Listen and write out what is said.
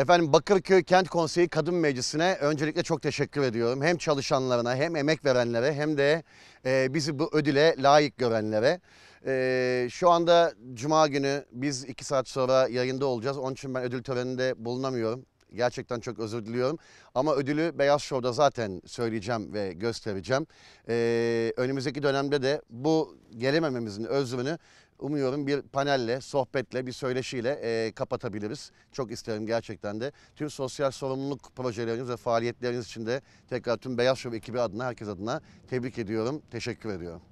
Efendim Bakırköy Kent Konseyi Kadın Meclisi'ne öncelikle çok teşekkür ediyorum. Hem çalışanlarına hem emek verenlere hem de e, bizi bu ödüle layık görenlere. E, şu anda Cuma günü biz iki saat sonra yayında olacağız. Onun için ben ödül töreninde bulunamıyorum. Gerçekten çok özür diliyorum. Ama ödülü Beyaz Show'da zaten söyleyeceğim ve göstereceğim. Ee, önümüzdeki dönemde de bu gelemememizin özrünü umuyorum bir panelle, sohbetle, bir söyleşiyle e, kapatabiliriz. Çok isterim gerçekten de. Tüm sosyal sorumluluk projeleriniz ve faaliyetleriniz için de tekrar tüm Beyaz Show ekibi adına, herkes adına tebrik ediyorum, teşekkür ediyorum.